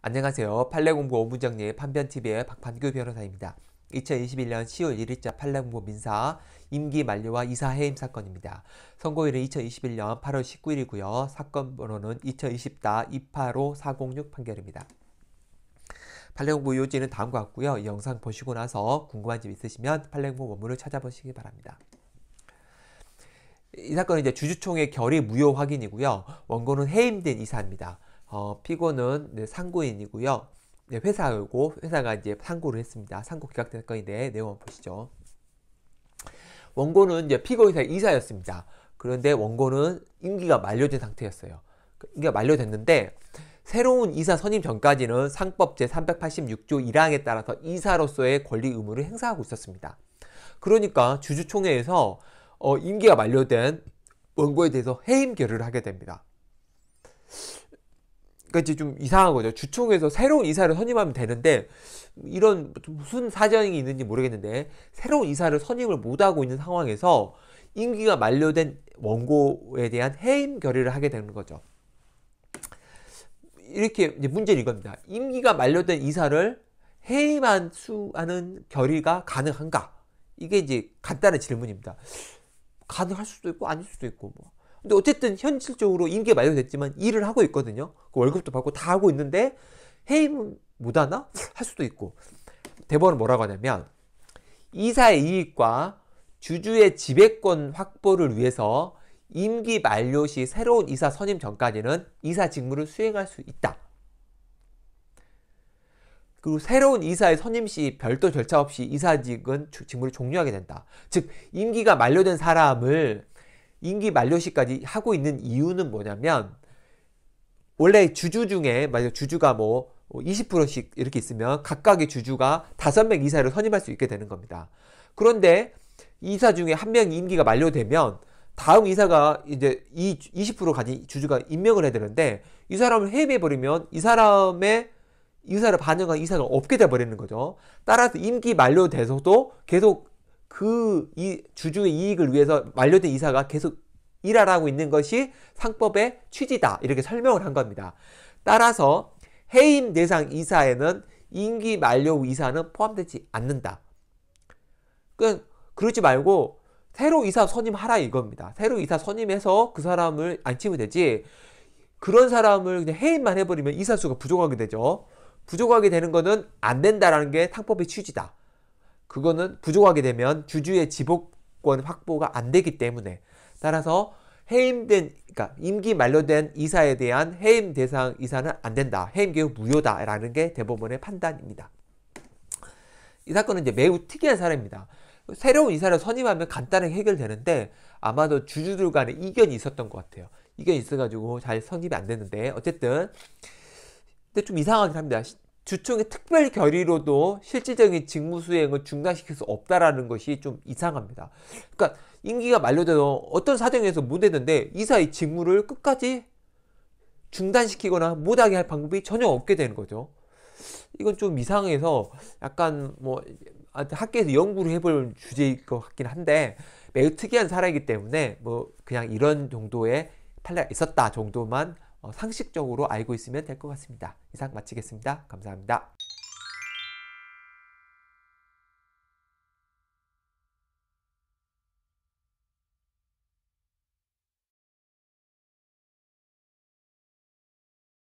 안녕하세요. 판례공부 오문정리 판변TV의 박판규 변호사입니다. 2021년 10월 1일자 판례공부 민사 임기 만료와 이사 해임 사건입니다. 선고일은 2021년 8월 19일이고요. 사건 번호는 2 0 2 0 285406 판결입니다. 판례공부 요지는 다음과 같고요. 영상 보시고 나서 궁금한 점 있으시면 판례공부 원문을 찾아보시기 바랍니다. 이 사건은 이제 주주총회 결의 무효 확인이고요. 원고는 해임된 이사입니다. 어, 피고는 네, 상고인이고요. 네, 회사고 회사가 이제 상고를 했습니다. 상고 기각 사건인데 내용 보시죠. 원고는 이제 피고의사 이사였습니다. 그런데 원고는 임기가 만료된 상태였어요. 그 임기가 만료됐는데 새로운 이사 선임 전까지는 상법 제386조 1항에 따라서 이사로서의 권리 의무를 행사하고 있었습니다. 그러니까 주주총회에서 어, 임기가 만료된 원고에 대해서 해임 결의를 하게 됩니다. 그러니까 이제 좀 이상한 거죠. 주총에서 새로운 이사를 선임하면 되는데 이런 무슨 사정이 있는지 모르겠는데 새로운 이사를 선임을 못 하고 있는 상황에서 임기가 만료된 원고에 대한 해임 결의를 하게 되는 거죠. 이렇게 문제는 이겁니다. 임기가 만료된 이사를 해임한 수하는 결의가 가능한가? 이게 이제 간단한 질문입니다. 가능할 수도 있고 아닐 수도 있고 뭐 근데 어쨌든 현실적으로 임기가 만료됐지만 일을 하고 있거든요. 그 월급도 받고 다 하고 있는데 해임은 못 하나? 할 수도 있고. 대법원은 뭐라고 하냐면 이사의 이익과 주주의 지배권 확보를 위해서 임기 만료 시 새로운 이사 선임 전까지는 이사 직무를 수행할 수 있다. 그리고 새로운 이사의 선임 시 별도 절차 없이 이사직은 직무를 종료하게 된다. 즉 임기가 만료된 사람을 임기 만료 시까지 하고 있는 이유는 뭐냐면 원래 주주 중에 만약 주주가 뭐 20%씩 이렇게 있으면 각각의 주주가 5명 이사를 선임할 수 있게 되는 겁니다. 그런데 이사 중에 한 명이 임기가 만료되면 다음 이사가 이제 이20% 가진 주주가 임명을 해야 되는데 이 사람을 해임해 버리면 이 사람의 이사를 반영한 이사가 없게 돼 버리는 거죠. 따라서 임기 만료돼서도 계속 그이 주주의 이익을 위해서 만료된 이사가 계속 일하라고 있는 것이 상법의 취지다. 이렇게 설명을 한 겁니다. 따라서 해임 대상 이사에는 임기 만료 후 이사는 포함되지 않는다. 그러 그러지 말고 새로 이사 선임하라 이겁니다. 새로 이사 선임해서 그 사람을 안치면 되지 그런 사람을 그냥 해임만 해버리면 이사수가 부족하게 되죠. 부족하게 되는 것은 안 된다라는 게 상법의 취지다. 그거는 부족하게 되면 주주의 지복권 확보가 안 되기 때문에 따라서 해임된 그러니까 임기 만료된 이사에 대한 해임 대상 이사는 안 된다. 해임 계획 무효다라는 게 대법원의 판단입니다. 이 사건은 이제 매우 특이한 사례입니다. 새로운 이사를 선임하면 간단하게 해결되는데 아마도 주주들 간에 이견이 있었던 것 같아요. 이견이 있어가지고 잘 선임이 안 됐는데 어쨌든 근데 좀 이상하긴 합니다. 주총의 특별 결의로도 실질적인 직무 수행을 중단시킬 수 없다라는 것이 좀 이상합니다. 그러니까 임기가 만료돼도 어떤 사정에서 못했는데 이사의 직무를 끝까지 중단시키거나 못하게 할 방법이 전혀 없게 되는 거죠. 이건 좀 이상해서 약간 뭐 학계에서 연구를 해볼 주제일 것 같긴 한데 매우 특이한 사례이기 때문에 뭐 그냥 이런 정도의 판례가 있었다 정도만 어, 상식적으로 알고 있으면 될 것 같습니다. 이상 마치겠습니다. 감사합니다.